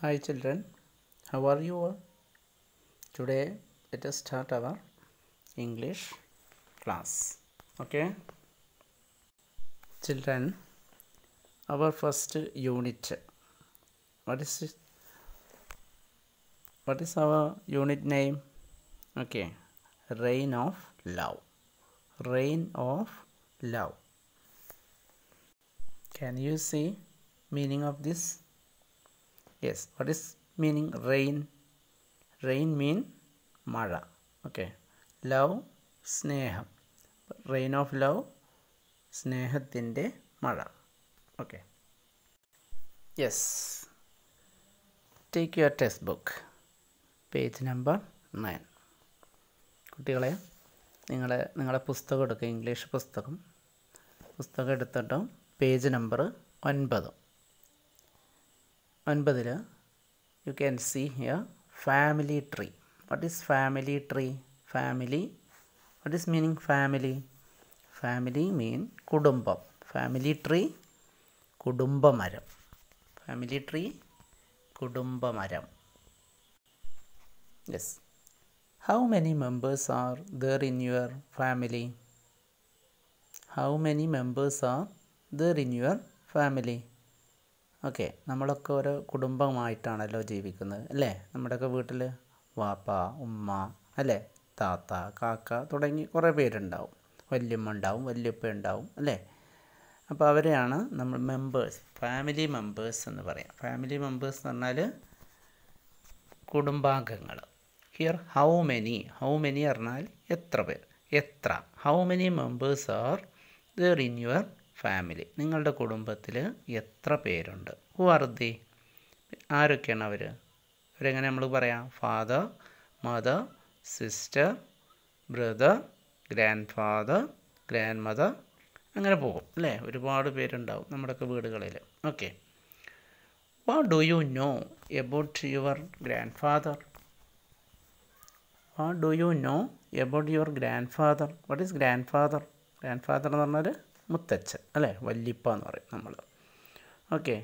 Hi children, how are you all? Today let us start our English class. Okay? Children, our first unit. What is it? What is our unit name? Okay. Reign of love. Reign of love. Can you see meaning of this yes what is meaning rain rain mean മഴ okay love സ്നേഹം rain of love സ്നേഹത്തിൻ്റെ മഴ okay yes take your textbook page number nine കുട്ടികളെ നിങ്ങൾ നിങ്ങളുടെ പുസ്തകം എടുക്കുക English പുസ്തകം പുസ്തകം എടുത്തിട്ട് പേജ് നമ്പർ ഒൻപത് Anbadila, you can see here family tree. What is family tree? Family. What is meaning family? Family mean kudumbam. Family tree, kudumbamaram. Family tree, kudumbamaram. Yes. How many members are there in your family? How many members are there in your family? Okay നമ്മളൊക്കെ ഒരു കുടുംബമായിട്ടാണല്ലോ ജീവിക്കുന്നത് അല്ലേ നമ്മുടെയൊക്കെ വീട്ടിൽ വാപ്പ ഉമ്മ അല്ലേ താത്ത കാക്ക തുടങ്ങി കുറേ പേരുണ്ടാവും വല്യമ്മ ഉണ്ടാവും വല്യപ്പ ഉണ്ടാവും അല്ലേ അപ്പോൾ അവരെയാണ് നമ്മൾ മെമ്പേഴ്സ് ഫാമിലി മെമ്പേഴ്സ് എന്ന് പറയാം ഫാമിലി മെമ്പേഴ്സ് എന്ന് പറഞ്ഞാൽ കുടുംബാംഗങ്ങൾ here how many how many പറഞ്ഞാൽ എത്ര പേർ എത്ര how many members are there in your family നിങ്ങളുടെ കുടുംബത്തിൽ എത്ര പേരുണ്ട് ഹു ആർ ദി ആരൊക്കെയാണ് അവർ അവരെങ്ങനെ നമ്മൾ പറയാം father mother sister brother grandfather grandmother അങ്ങനെ പോകും അല്ലേ ഒരുപാട് പേരുണ്ടാവും നമ്മുടെയൊക്കെ വീടുകളിൽ okay what do you know about your grandfather what do you know about your grandfather what is grandfather grandfather എന്ന് പറഞ്ഞാൽ മുത്തച്ഛൻ അല്ലേ വല്ലിപ്പ എന്ന് പറയും നമ്മൾ ഓക്കെ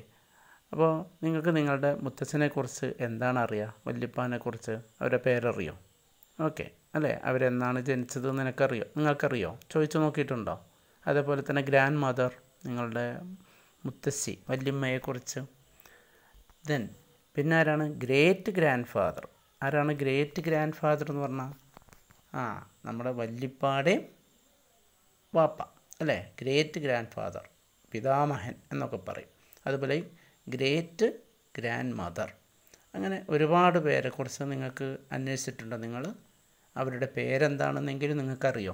അപ്പോൾ നിങ്ങൾക്ക് നിങ്ങളുടെ മുത്തച്ഛനെക്കുറിച്ച് എന്താണ് അറിയുക വല്ലിപ്പാനെക്കുറിച്ച് അവരുടെ പേരറിയോ ഓക്കെ അല്ലേ അവരെന്നാണ് ജനിച്ചത് നിനക്കറിയോ നിങ്ങൾക്കറിയോ ചോദിച്ചു നോക്കിയിട്ടുണ്ടോ അതേപോലെ തന്നെ ഗ്രാൻഡ് മദർ നിങ്ങളുടെ മുത്തശ്ശി വല്യമ്മയെക്കുറിച്ച് ദെൻ പിന്നെ ആരാണ് ഗ്രേറ്റ് ഗ്രാൻഡ് ഫാദർ ആരാണ് ഗ്രേറ്റ് ഗ്രാൻഡ് ഫാദർ എന്ന് പറഞ്ഞാൽ ആ നമ്മുടെ വല്ലിപ്പാടെയും വാപ്പ അല്ലേ ഗ്രേറ്റ് ഗ്രാൻഡ് ഫാദർ പിതാമഹൻ എന്നൊക്കെ പറയും അതുപോലെ ഗ്രേറ്റ് ഗ്രാൻഡ് മദർ അങ്ങനെ ഒരുപാട് പേരെക്കുറിച്ച് നിങ്ങൾക്ക് അന്വേഷിച്ചിട്ടുണ്ട് നിങ്ങൾ അവരുടെ പേരെന്താണെന്നെങ്കിലും നിങ്ങൾക്കറിയോ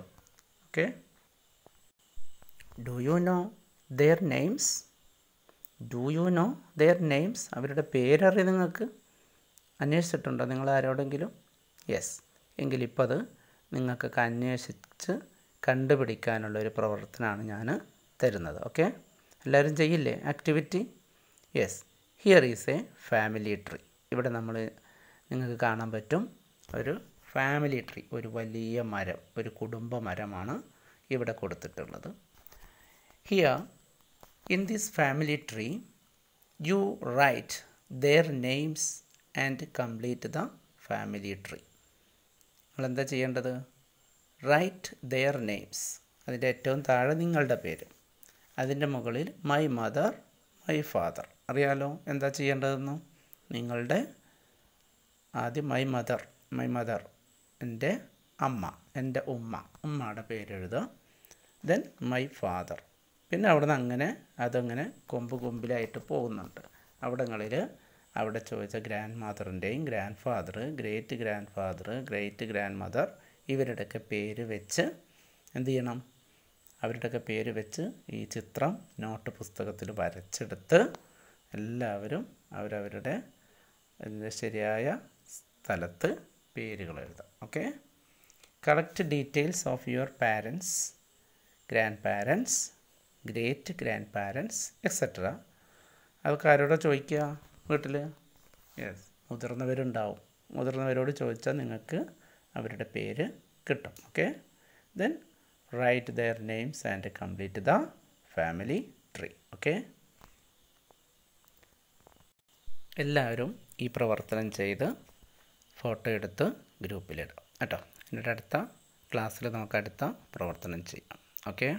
okay do you know their names do you know their names അവരുടെ പേരറിയ നിങ്ങൾക്ക് അന്വേഷിച്ചിട്ടുണ്ടോ നിങ്ങൾ ആരോടെങ്കിലും യെസ് എങ്കിലിപ്പോൾ അത് നിങ്ങൾക്കൊക്കെ അന്വേഷിച്ച് കണ്ടുപിടിക്കാനുള്ള ഒരു പ്രവർത്തനമാണ് ഞാൻ തരുന്നത് ഓക്കെ എല്ലാവരും ചെയ്യില്ലേ activity yes here is a family tree ഇവിടെ നമ്മൾ നിങ്ങൾക്ക് കാണാൻ പറ്റും ഒരു ഫാമിലി ട്രീ ഒരു വലിയ മരം ഒരു കുടുംബ മരമാണ് ഇവിടെ കൊടുത്തിട്ടുള്ളത് here in this family tree you write their names and complete the family tree എന്താ ചെയ്യേണ്ടത് റൈറ്റ് ദെയർ നെയിംസ് അതിൻ്റെ ഏറ്റവും താഴെ നിങ്ങളുടെ പേര് അതിൻ്റെ മുകളിൽ മൈ മദർ മൈ ഫാദർ അറിയാലോ എന്താ ചെയ്യേണ്ടതെന്ന് നിങ്ങളുടെ ആദ്യം മൈ മദർ മൈ മദർ എൻ്റെ അമ്മ എൻ്റെ ഉമ്മ ഉമ്മയുടെ പേരെഴുതുക ദെൻ മൈ ഫാദർ പിന്നെ അവിടെ നിന്ന് അങ്ങനെ അതങ്ങനെ കൊമ്പ് കൊമ്പിലായിട്ട് പോകുന്നുണ്ട് അവിടങ്ങളിൽ അവിടെ ചോദിച്ച ഗ്രാൻഡ് മദറിൻ്റെയും grandfather great grandfather great grandmother ഇവരുടെയൊക്കെ പേര് വെച്ച് എന്ത് ചെയ്യണം അവരുടെയൊക്കെ പേര് വെച്ച് ഈ ചിത്രം നോട്ട് പുസ്തകത്തിൽ വരച്ചെടുത്ത് എല്ലാവരും അവരവരുടെ ശരിയായ സ്ഥലത്ത് പേരുകൾ എഴുതാം okay correct details of your parents grandparents great grandparents etcetera അതൊക്കെ ആരോടാ ചോദിക്കുക വീട്ടിൽ യെസ് മുതിർന്നവരുണ്ടാവും മുതിർന്നവരോട് ചോദിച്ചാൽ നിങ്ങൾക്ക് അവരുടെ പേര് കിട്ടും okay then write their names and complete the family tree okay എല്ലാവരും ഈ പ്രവർത്തനം ചെയ്ത് ഫോട്ടോ എടുത്ത് ഗ്രൂപ്പിലിടാം കേട്ടോ എന്നിട്ട് അടുത്ത ക്ലാസ്സിൽ നമുക്ക് അടുത്ത പ്രവർത്തനം ചെയ്യാം ഓക്കെ